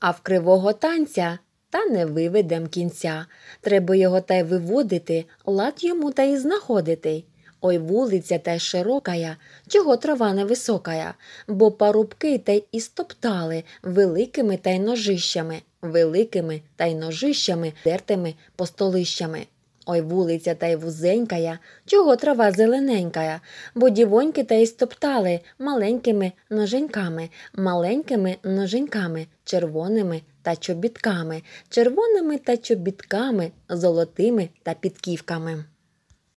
а в кривого танця та не виведем кінця. Треба його та й виводити, лад йому та й знаходити. Ой вулиця та й широкая, чого трава не високая, бо парубки та й істоптали великими та й ножищами, великими та й ножищами, дертими постолищами. Ой, вулиця та й вузенькая, чого трава зелененькая, бо дівоньки та й стоптали маленькими ноженьками, маленькими ноженьками, червоними та чобітками, червоними та чобітками, золотими та підківками.